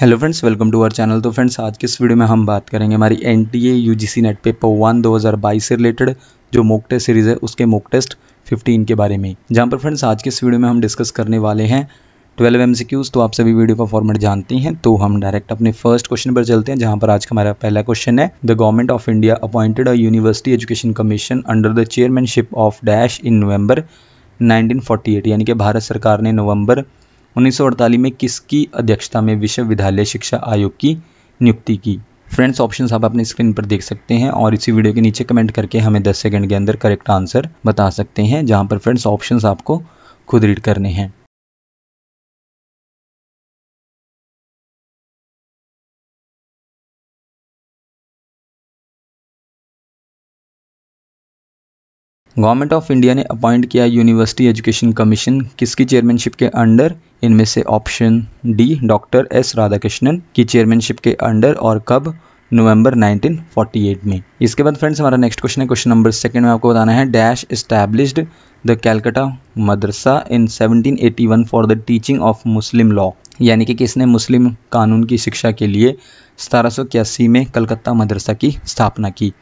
hello friends welcome to our channel तो friends आज के इस वीडियो में हम बात करेंगे हमारी N T A U G C NET paper one दो हज़ार बाईस से रिलेटेड जो मोक टेस्ट सीरीज़ है उसके मोक टेस्ट फिफ्टीन के बारे में जहाँ पर फ्रेंड्स आज के इस वीडियो में हम डिस्कस करने वाले हैं ट्वेल्व एम सी क्यूज़ तो आप सभी वीडियो का फॉर्मेट जानते हैं तो हम डायरेक्ट अपने फर्स्ट क्वेश्चन पर चलते हैं जहाँ पर आज का हमारा पहला क्वेश्चन है the government of India appointed a university education commission under the chairmanship of dash in November 1948 यानी कि भारत सरकार ने नवंबर उन्नीस में किसकी अध्यक्षता में विश्वविद्यालय शिक्षा आयोग की नियुक्ति की फ्रेंड्स ऑप्शंस आप अपने स्क्रीन पर देख सकते हैं और इसी वीडियो के नीचे कमेंट करके हमें 10 सेकंड के अंदर करेक्ट आंसर बता सकते हैं जहां पर फ्रेंड्स ऑप्शंस आपको खुद रीड करने हैं गवर्नमेंट ऑफ इंडिया ने अपॉइंट किया यूनिवर्सिटी एजुकेशन कमीशन किसकी चेयरमैनशिप के अंडर इनमें से option D doctor S Radhakrishnan की चेयरमैनशिप के अंडर और कब नवंबर 1948 में इसके बाद फ्रेंड्स हमारा नेक्स्ट क्वेश्चन है क्वेश्चन नंबर सेकंड में आपको बताना है डैश इस्टेब्लिश्ड द कैलकटा मदरसा in 1781 for the teaching of Muslim law यानी कि किसने मुस्लिम कानून की शिक्षा के लिए सतारह में कलकत्ता मदरसा की स्थापना की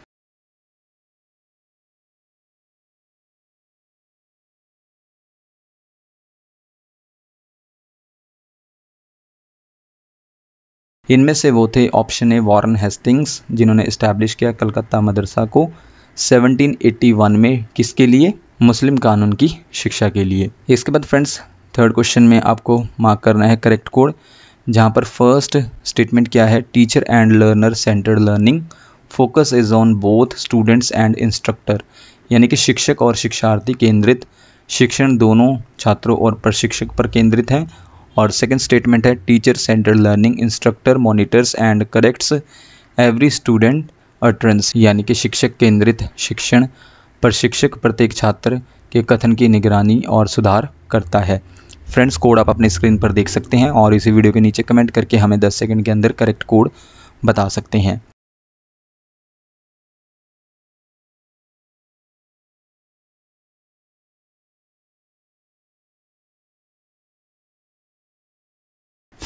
इनमें से वो थे ऑप्शन ए वॉरन हेस्टिंग्स जिन्होंने इस्टेब्लिश किया कलकत्ता मदरसा को 1781 में किसके लिए मुस्लिम कानून की शिक्षा के लिए इसके बाद फ्रेंड्स थर्ड क्वेश्चन में आपको मार्क करना है करेक्ट कोड जहाँ पर फर्स्ट स्टेटमेंट क्या है teacher and learner centred learning focus is on both students and instructor यानी कि शिक्षक और शिक्षार्थी केंद्रित शिक्षण दोनों छात्रों और प्रशिक्षक पर केंद्रित हैं और सेकेंड स्टेटमेंट है teacher centre learning instructor monitors and corrects every student utterance यानी कि शिक्षक केंद्रित शिक्षण प्रशिक्षक प्रत्येक छात्र के कथन की निगरानी और सुधार करता है फ्रेंड्स कोड आप अपने स्क्रीन पर देख सकते हैं और इसी वीडियो के नीचे कमेंट करके हमें 10 सेकंड के अंदर करेक्ट कोड बता सकते हैं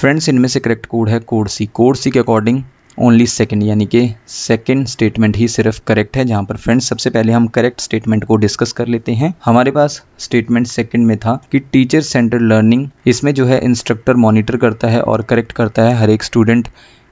फ्रेंड्स इनमें से करेक्ट कोड है कोड सी कोड सी के अकॉर्डिंग ओनली सेकेंड यानी कि सेकेंड स्टेटमेंट ही सिर्फ करेक्ट है जहाँ पर फ्रेंड्स सबसे पहले हम करेक्ट स्टेटमेंट को डिस्कस कर लेते हैं हमारे पास स्टेटमेंट सेकेंड में था कि टीचर सेंटर लर्निंग इसमें जो है इंस्ट्रक्टर मॉनिटर करता है और करेक्ट करता है हर एक स्टूडेंट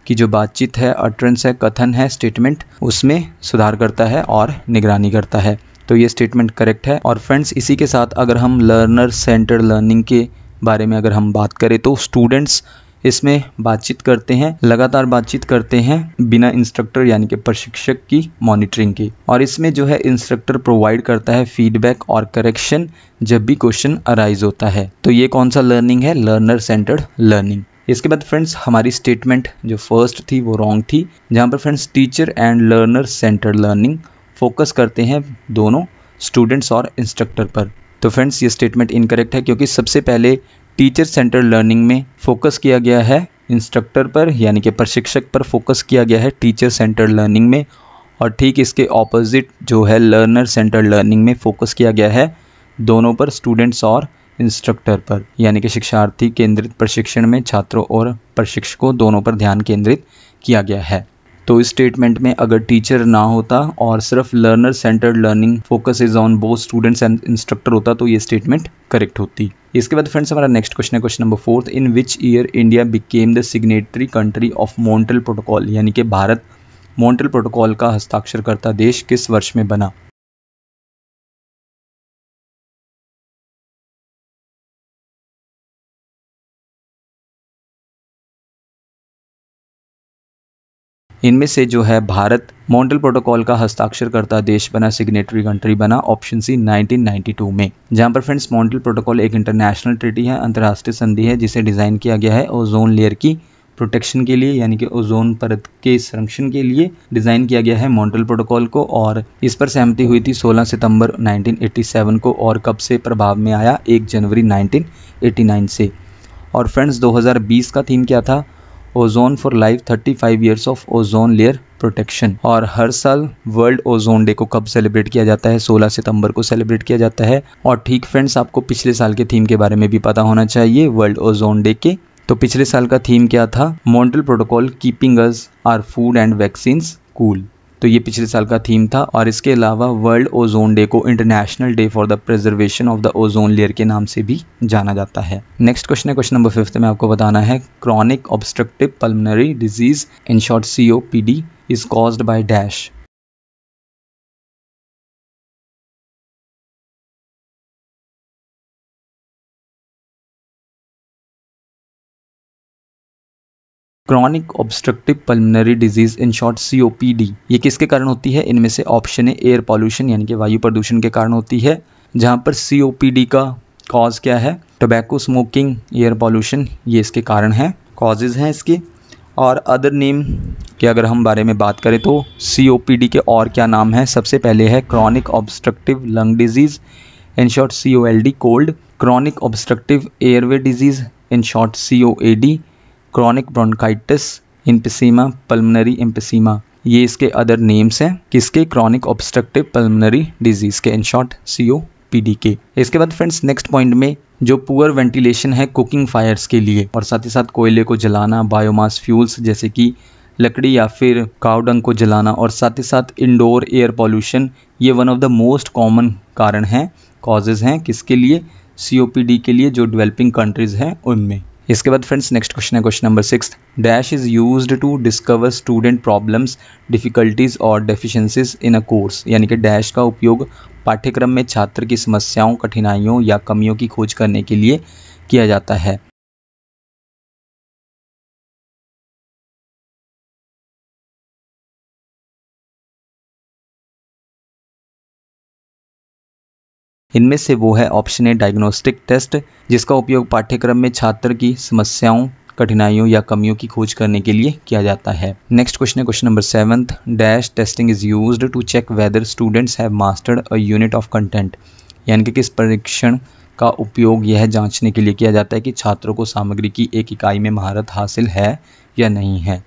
की जो बातचीत है अटरेंस है कथन है स्टेटमेंट उसमें सुधार करता है और निगरानी करता है तो ये स्टेटमेंट करेक्ट है और फ्रेंड्स इसी के साथ अगर हम लर्नर सेंटर लर्निंग के बारे में अगर हम बात करें तो स्टूडेंट्स इसमें बातचीत करते हैं लगातार बातचीत करते हैं बिना इंस्ट्रक्टर यानी कि प्रशिक्षक की मॉनिटरिंग की और इसमें जो है इंस्ट्रक्टर प्रोवाइड करता है फीडबैक और करेक्शन जब भी क्वेश्चन अराइज होता है तो ये कौन सा लर्निंग है लर्नर सेंटर्ड लर्निंग इसके बाद फ्रेंड्स हमारी स्टेटमेंट जो फर्स्ट थी वो रॉन्ग थी जहाँ पर friends teacher and learner centred learning focus करते हैं दोनों स्टूडेंट्स और इंस्ट्रक्टर पर तो फ्रेंड्स ये स्टेटमेंट इनकरेक्ट है क्योंकि सबसे पहले टीचर सेंटर लर्निंग में फोकस किया गया है इंस्ट्रक्टर पर यानी कि प्रशिक्षक पर फोकस किया गया है टीचर सेंटर लर्निंग में और ठीक इसके ऑपोजिट जो है लर्नर सेंटर लर्निंग में फोकस किया गया है दोनों पर स्टूडेंट्स और इंस्ट्रक्टर पर यानी कि शिक्षार्थी केंद्रित प्रशिक्षण में छात्रों और प्रशिक्षकों दोनों पर ध्यान केंद्रित किया गया है तो इस स्टेटमेंट में अगर टीचर ना होता और सिर्फ learner centred learning focus is on both students and instructor होता तो ये स्टेटमेंट करेक्ट होती इसके बाद फ्रेंड्स हमारा नेक्स्ट क्वेश्चन है question number fourth in which year India became the signatory country of Montreal protocol यानी कि भारत मॉन्ट्रल प्रोटोकॉल का हस्ताक्षर करता देश किस वर्ष में बना इनमें से जो है भारत मॉन्ट्रल प्रोटोकॉल का हस्ताक्षर करता देश बना सिग्नेटरी कंट्री बना ऑप्शन सी 1992 में जहां पर फ्रेंड्स मॉन्टल प्रोटोकॉल एक इंटरनेशनल ट्रिटी है अंतर्राष्ट्रीय संधि है जिसे डिज़ाइन किया गया है ओजोन लेयर की प्रोटेक्शन के लिए यानी कि ओजोन परत के संरक्षण के लिए डिज़ाइन किया गया है मॉन्टल प्रोटोकॉल को और इस पर सहमति हुई थी 16 सितंबर 1987 को और कब से प्रभाव में आया 1 जनवरी 1989 से और फ्रेंड्स 2020 का थीम क्या था ozone for life 35 years of ozone layer protection और हर साल वर्ल्ड ओजोन डे को कब सेलिब्रेट किया जाता है 16 सितंबर को सेलिब्रेट किया जाता है और ठीक फ्रेंड्स आपको पिछले साल के थीम के बारे में भी पता होना चाहिए वर्ल्ड ओजोन डे के तो पिछले साल का थीम क्या था Montreal protocol keeping us our food and vaccine cool तो ये पिछले साल का थीम था और इसके अलावा वर्ल्ड ओजोन डे को international day for the preservation of the ozone layer के नाम से भी जाना जाता है नेक्स्ट क्वेश्चन है क्वेश्चन नंबर फिफ्थ में आपको बताना है chronic obstructive pulmonary disease in short C is caused by dash chronic obstructive pulmonary disease in short COPD ये किसके कारण होती है इनमें से ऑप्शन है एयर पॉल्यूशन यानी कि वायु प्रदूषण के कारण होती है जहाँ पर सीओपीडी का कॉज क्या है टोबैको स्मोकिंग एयर पॉल्यूशन ये इसके कारण है कॉजेज़ हैं इसके और अदर नेम के अगर हम बारे में बात करें तो सी के और क्या नाम है सबसे पहले है chronic obstructive lung disease in short C cold chronic obstructive airway disease in short C chronic bronchitis emphysema pulmonary emphysema ये इसके अदर नेम्स हैं किसके क्रॉनिक ऑब्स्ट्रक्टिव पल्मनरी डिजीज के इन शॉर्ट सी के इसके बाद फ्रेंड्स नेक्स्ट पॉइंट में जो पुअर वेंटिलेशन है कुकिंग फायर्स के लिए और साथ ही साथ कोयले को जलाना बायोमास फ्यूल्स जैसे कि लकड़ी या फिर कावडंग को जलाना और साथ ही साथ इंडोर एयर पॉल्यूशन ये one of the most common कारण हैं कॉजेज़ हैं किसके लिए सी के लिए जो डेवलपिंग कंट्रीज़ हैं उनमें इसके बाद फ्रेंड्स नेक्स्ट क्वेश्चन है question number six dash is used to discover student problems difficulties और डेफिशिएंसीज इन अ कोर्स यानी कि डैश का उपयोग पाठ्यक्रम में छात्र की समस्याओं कठिनाइयों या कमियों की खोज करने के लिए किया जाता है इनमें से वो है ऑप्शन ए डायग्नोस्टिक टेस्ट जिसका उपयोग पाठ्यक्रम में छात्र की समस्याओं कठिनाइयों या कमियों की खोज करने के लिए किया जाता है नेक्स्ट क्वेश्चन है question number seventh dash testing is use to check whether students have mastered a unit of content यानी कि किस परीक्षण का उपयोग यह जांचने के लिए किया जाता है कि छात्रों को सामग्री की एक इकाई में महारत हासिल है या नहीं है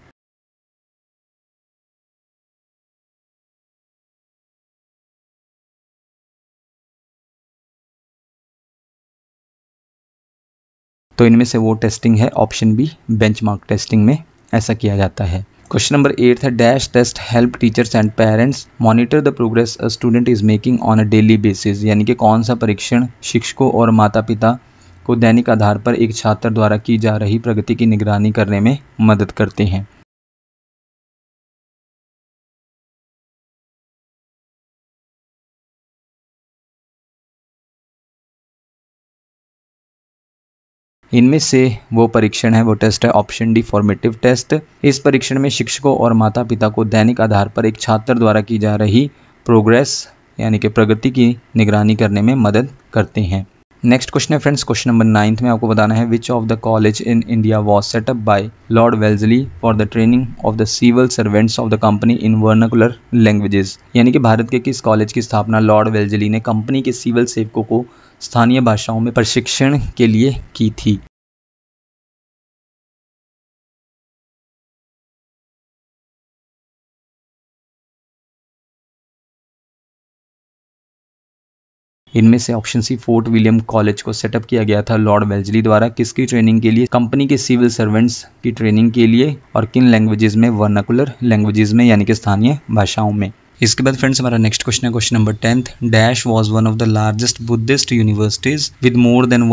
तो इनमें से वो टेस्टिंग है ऑप्शन बी बेंचमार्क टेस्टिंग में ऐसा किया जाता है क्वेश्चन नंबर एट है dash test help teachers and parents monitor the progress student is making on a daily basis यानी कि कौन सा परीक्षण शिक्षकों और माता पिता को दैनिक आधार पर एक छात्र द्वारा की जा रही प्रगति की निगरानी करने में मदद करते हैं इनमें से वो परीक्षण है वो टेस्ट है ऑप्शन डी फॉर्मेटिव टेस्ट इस परीक्षण में शिक्षकों और माता पिता को दैनिक आधार पर एक छात्र द्वारा की जा रही प्रोग्रेस यानी कि प्रगति की निगरानी करने में मदद करते हैं नेक्स्ट क्वेश्चन है फ्रेंड्स क्वेश्चन नंबर नाइन्थ में आपको बताना है which of the college in India was set up by lord Wellesley for the training of the civil servants of the company in vernacular languages यानी कि भारत के किस कॉलेज की स्थापना लॉर्ड वेल्जली ने कंपनी के सिविल सेवकों को स्थानीय भाषाओं में प्रशिक्षण के लिए की थी इनमें से option C Fort William college को सेटअप किया गया था लॉर्ड वेल्जली द्वारा किसकी ट्रेनिंग के लिए कंपनी के सिविल सर्वेंट्स की ट्रेनिंग के लिए और किन लैंग्वेजेस में वर्नाकुलर लैंग्वेजेस में यानी कि स्थानीय भाषाओं में इसके बाद फ्रेंड्स हमारा नेक्स्ट क्वेश्चन है question number tenth dash was one of the largest Buddhist universities with more than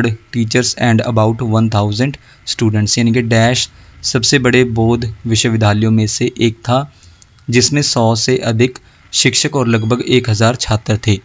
100 teachers and about 1000 students यानी कि डैश सबसे बड़े बौद्ध विश्वविद्यालयों में से एक था जिसमें सौ से अधिक शिक्षक और लगभग 1000 छात्र थे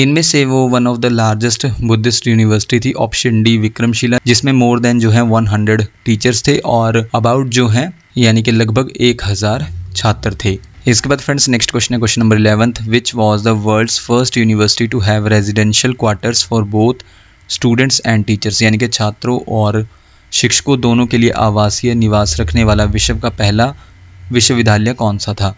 इनमें से वो one of the largest Buddhist university थी ऑप्शन डी विक्रमशिला जिसमें मोर देन जो है 100 टीचर्स थे और अबाउट जो है यानी कि लगभग 1000 छात्र थे इसके बाद फ्रेंड्स नेक्स्ट क्वेश्चन है question number eleventh which was the world's first university to have residential quarters for both students and teachers यानी कि छात्रों और शिक्षकों दोनों के लिए आवासीय निवास रखने वाला विश्व का पहला विश्वविद्यालय कौन सा था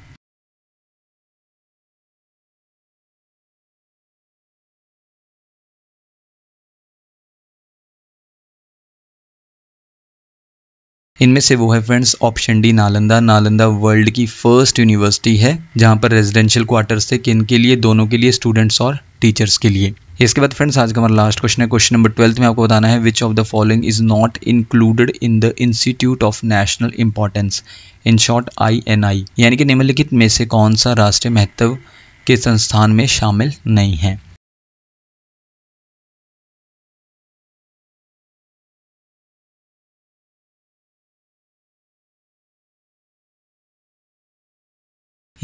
इनमें से वो है friends option D Nalanda Nalanda world की फर्स्ट यूनिवर्सिटी है जहाँ पर रेजिडेंशियल क्वार्टर्स थे किन के लिए दोनों के लिए स्टूडेंट्स और टीचर्स के लिए इसके बाद फ्रेंड्स आज का हमारा लास्ट क्वेश्चन है क्वेश्चन नंबर ट्वेल्थ में आपको बताना है which of the following is not included in the institute of national importance in short I N I यानी कि निम्नलिखित में से कौन सा राष्ट्रीय महत्व के संस्थान में शामिल नहीं है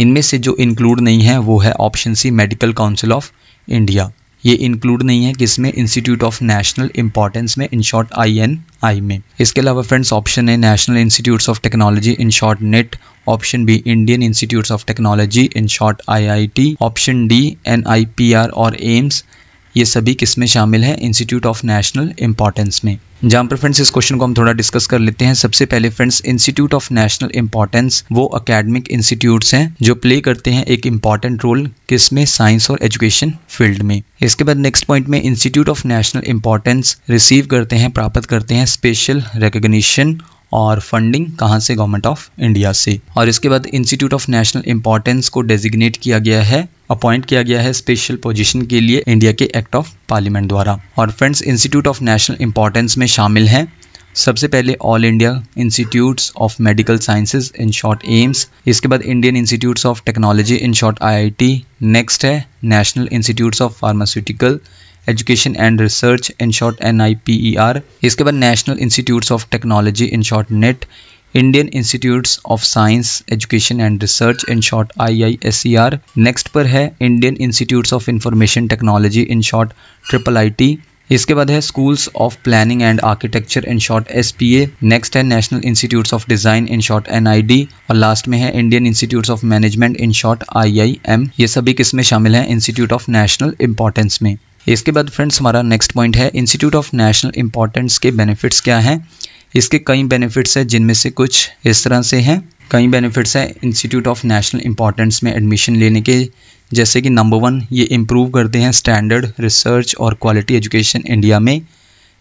इनमें से जो इंक्लूड नहीं है वो है option C medical council of India ये इंक्लूड नहीं है किसमें इंस्टीट्यूट ऑफ नेशनल इंपॉर्टेंस में इन शॉर्ट आई एन आई में इसके अलावा फ्रेंड्स ऑप्शन है national institutes of technology in short NIT option B Indian institutes of technology in short I I T option D N I P R और एम्स ये सभी किस्में शामिल हैं इंस्टीट्यूट ऑफ नेशनल इंपॉर्टेंस में जहाँ पर फ्रेंड्स इस क्वेश्चन को हम थोड़ा डिस्कस कर लेते हैं सबसे पहले friends institute of national importance वो अकेडमिक इंस्टीट्यूट्स हैं जो प्ले करते हैं एक इंपॉर्टेंट रोल किसमें साइंस और एजुकेशन फील्ड में इसके बाद नेक्स्ट पॉइंट में institute of national importance receive करते हैं प्राप्त करते हैं स्पेशल रिकोगशन और फंडिंग कहाँ से गवर्नमेंट ऑफ इंडिया से और इसके बाद इंस्टीट्यूट ऑफ नेशनल इंपॉर्टेंस को डेजिग्नेट किया गया है अपॉइंट किया गया है स्पेशल पोजीशन के लिए इंडिया के एक्ट ऑफ पार्लियामेंट द्वारा और friends institute of national importance में शामिल हैं सबसे पहले all India institute of medical sciences in short AIIMS इसके बाद Indian institutes of technology in short I next है national institute of pharmaceutical education and research in short N I P E R इसके बाद national institute of technology in short NIT Indian institutes of science education and research in short I I S E R next पर है Indian institutes of information technology in short triple I T इसके बाद है schools of planning and architecture in short S P A next है national institutes of design in short N I D और last में है Indian institutes of management in short I I M ये सभी किस में शामिल हैं इंस्टीट्यूट ऑफ नेशनल इंपॉर्टेंस में इसके बाद फ्रेंड्स हमारा नेक्स्ट पॉइंट है इंस्टीट्यूट ऑफ नेशनल इंपॉर्टेंस के बेनिफिट्स क्या हैं इसके कई बेनिफिट्स हैं जिनमें से कुछ इस तरह से हैं कई बेनिफिट्स हैं इंस्टीट्यूट ऑफ नेशनल इंपॉर्टेंस में एडमिशन लेने के जैसे कि नंबर वन ये इम्प्रूव करते हैं स्टैंडर्ड रिसर्च और क्वालिटी एजुकेशन इंडिया में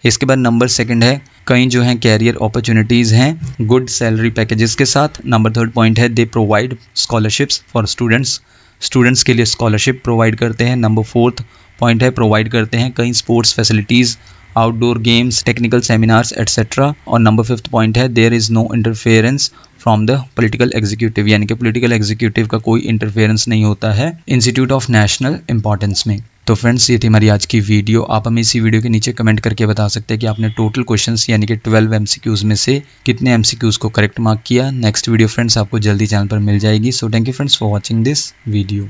इसके बाद नंबर सेकंड है कई जो हैं कैरियर अपॉर्चुनिटीज़ हैं गुड सैलरी पैकेजेस के साथ नंबर थर्ड पॉइंट है they provide scholarships for students students के लिए स्कॉलरशिप प्रोवाइड करते हैं नंबर फोर्थ पॉइंट है प्रोवाइड करते हैं कई sports facilities outdoor games technical seminars etcetera और नंबर फिफ्थ पॉइंट है there is no interference from the political executive यानी कि पॉलिटिकल एग्जीक्यूटिव का कोई इंटरफेरेंस नहीं होता है इंस्टीट्यूट ऑफ नेशनल इंपॉर्टेंस में तो फ्रेंड्स ये थी हमारी आज की वीडियो आप हमें इसी वीडियो के नीचे कमेंट करके बता सकते हैं कि आपने टोटल क्वेश्चंस यानी कि 12 एमसीक्यूज में से कितने एमसीक्यूज को करेक्ट मार्क किया नेक्स्ट वीडियो फ्रेंड्स आपको जल्दी चैनल पर मिल जाएगी so thank you friends for watching this video